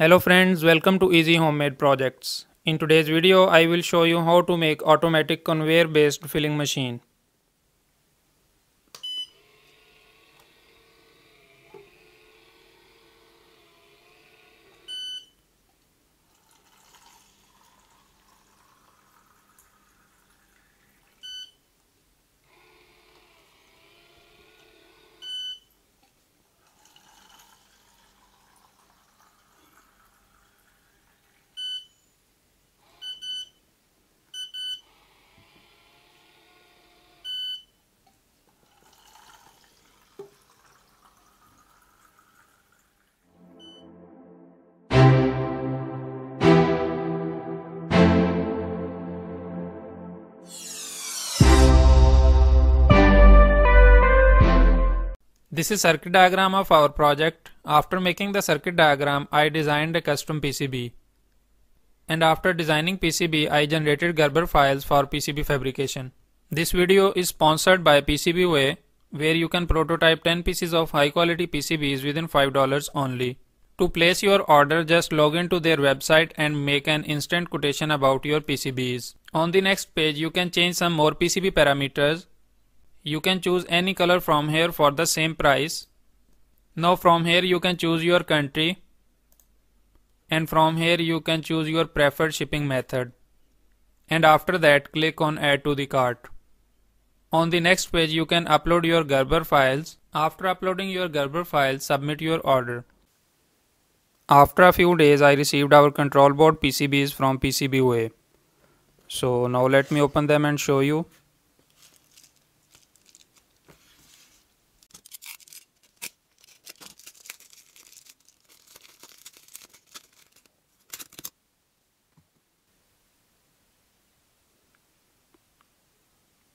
Hello friends, welcome to Easy Homemade Projects. In today's video, I will show you how to make automatic conveyor based filling machine. This is circuit diagram of our project. After making the circuit diagram, I designed a custom PCB. And after designing PCB, I generated Gerber files for PCB fabrication. This video is sponsored by PCBWay, where you can prototype 10 pieces of high quality PCBs within $5 only. To place your order, just log into their website and make an instant quotation about your PCBs. On the next page, you can change some more PCB parameters you can choose any color from here for the same price. Now from here you can choose your country and from here you can choose your preferred shipping method and after that click on add to the cart. On the next page you can upload your Gerber files. After uploading your Gerber files, submit your order. After a few days I received our control board PCBs from PCBWay. So now let me open them and show you.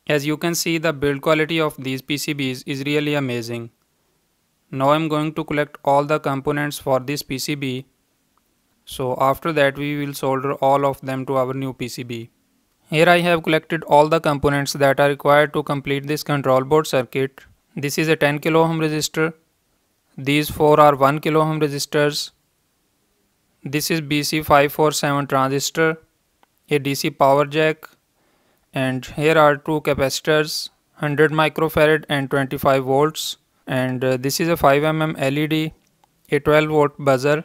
As you can see the build quality of these PCBs is really amazing. Now I'm going to collect all the components for this PCB. So after that we will solder all of them to our new PCB. Here I have collected all the components that are required to complete this control board circuit. This is a 10 kilo ohm resistor. These 4 are 1 kilo ohm resistors. This is BC547 transistor, a DC power jack, and here are two capacitors 100 microfarad and 25 volts and uh, this is a 5 mm LED a 12 volt buzzer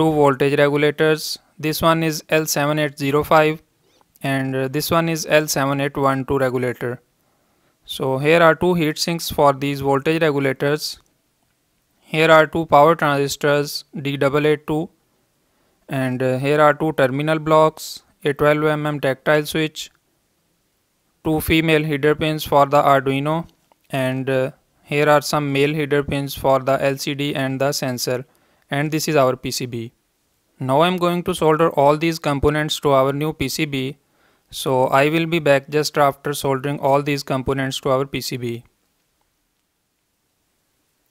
two voltage regulators this one is L7805 and uh, this one is L7812 regulator so here are two heat sinks for these voltage regulators here are two power transistors d two, and uh, here are two terminal blocks a 12 mm tactile switch two female header pins for the Arduino and uh, here are some male header pins for the LCD and the sensor and this is our PCB. Now I'm going to solder all these components to our new PCB so I will be back just after soldering all these components to our PCB.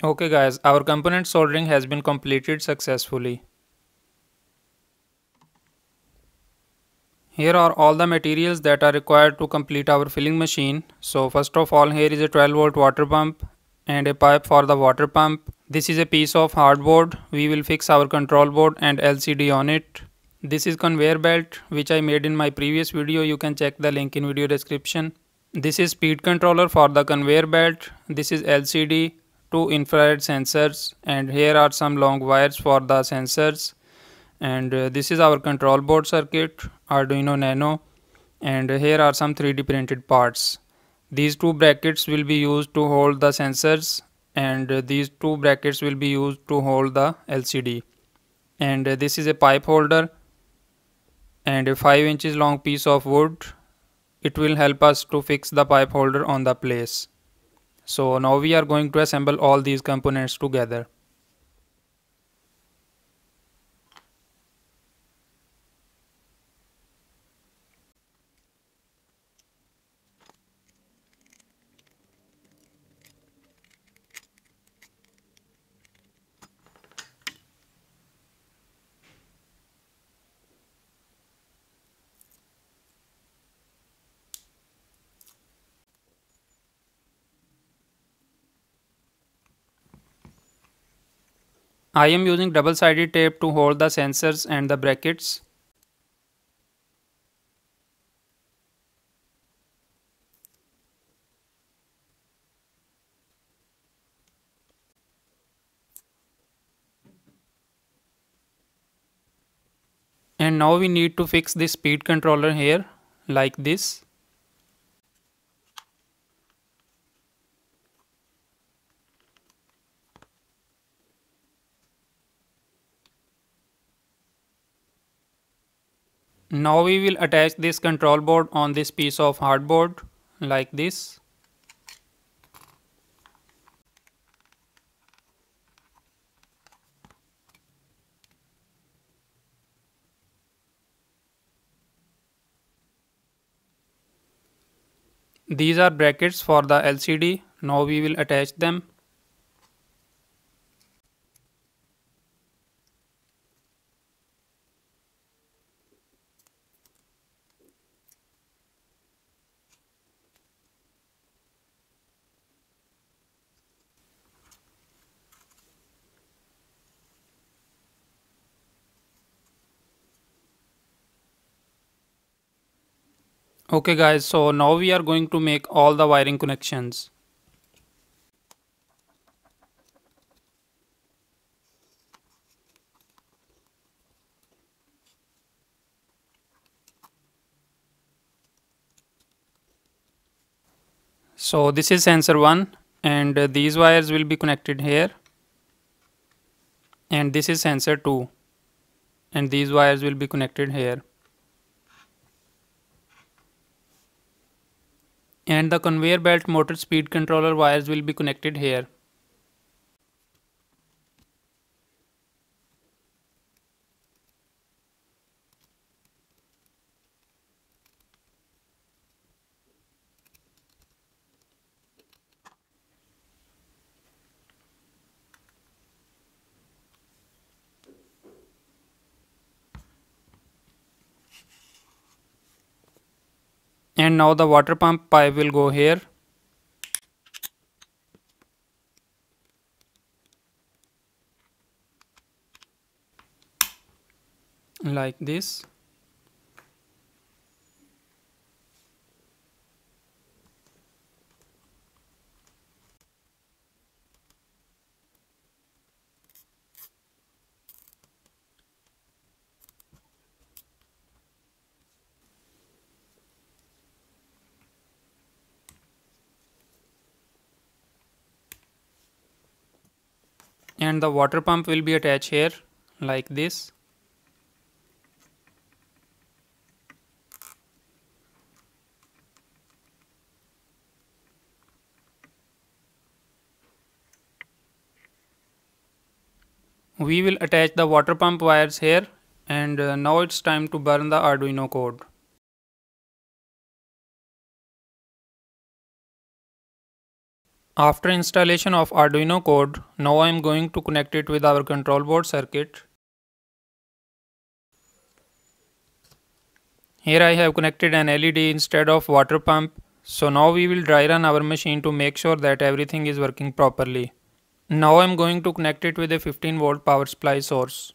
Okay guys, our component soldering has been completed successfully. Here are all the materials that are required to complete our filling machine. So first of all here is a 12 volt water pump and a pipe for the water pump. This is a piece of hardboard. We will fix our control board and LCD on it. This is conveyor belt which I made in my previous video. You can check the link in video description. This is speed controller for the conveyor belt. This is LCD, two infrared sensors and here are some long wires for the sensors and uh, this is our control board circuit arduino nano and here are some 3d printed parts these two brackets will be used to hold the sensors and uh, these two brackets will be used to hold the lcd and uh, this is a pipe holder and a 5 inches long piece of wood it will help us to fix the pipe holder on the place so now we are going to assemble all these components together I am using double sided tape to hold the sensors and the brackets. And now we need to fix the speed controller here like this. Now we will attach this control board on this piece of hardboard like this. These are brackets for the LCD. Now we will attach them. Okay guys, so now we are going to make all the wiring connections. So this is sensor 1 and these wires will be connected here and this is sensor 2 and these wires will be connected here. and the conveyor belt motor speed controller wires will be connected here. and now the water pump pipe will go here like this and the water pump will be attached here like this we will attach the water pump wires here and uh, now it's time to burn the arduino code After installation of Arduino code, now I am going to connect it with our control board circuit. Here I have connected an LED instead of water pump. So now we will dry run our machine to make sure that everything is working properly. Now I am going to connect it with a 15 volt power supply source.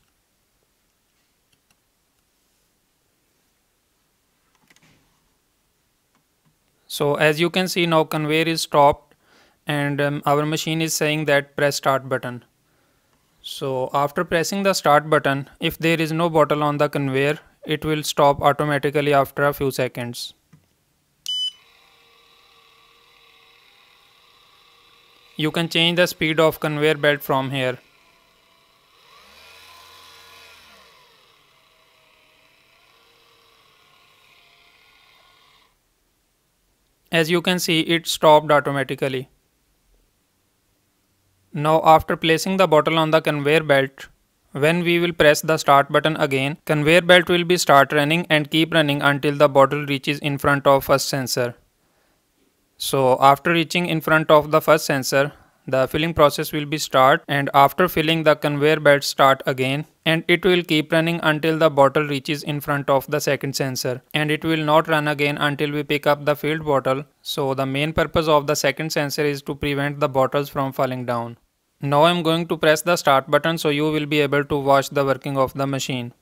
So as you can see now conveyor is stopped and um, our machine is saying that press start button. So after pressing the start button, if there is no bottle on the conveyor, it will stop automatically after a few seconds. You can change the speed of conveyor belt from here. As you can see, it stopped automatically. Now after placing the bottle on the conveyor belt, when we will press the start button again, conveyor belt will be start running and keep running until the bottle reaches in front of first sensor. So after reaching in front of the first sensor, the filling process will be start and after filling the conveyor belt start again and it will keep running until the bottle reaches in front of the second sensor and it will not run again until we pick up the filled bottle. So the main purpose of the second sensor is to prevent the bottles from falling down. Now I'm going to press the start button so you will be able to watch the working of the machine.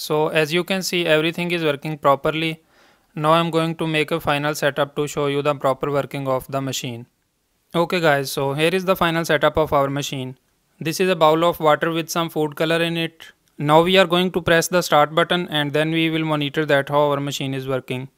So as you can see everything is working properly. Now I'm going to make a final setup to show you the proper working of the machine. Okay guys so here is the final setup of our machine. This is a bowl of water with some food color in it. Now we are going to press the start button and then we will monitor that how our machine is working.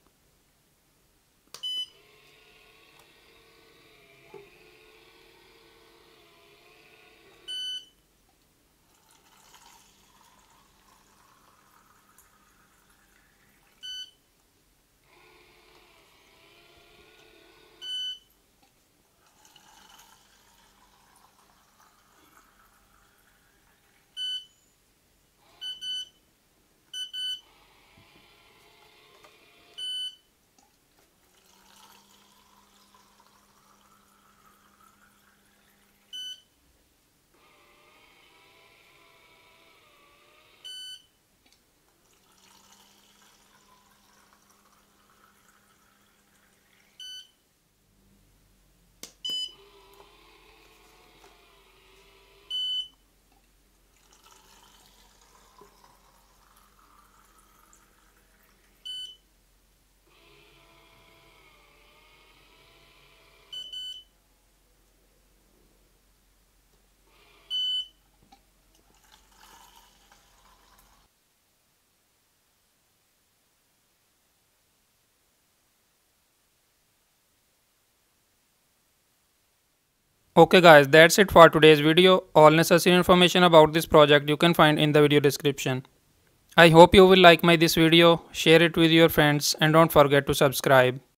Okay guys, that's it for today's video. All necessary information about this project you can find in the video description. I hope you will like my this video, share it with your friends and don't forget to subscribe.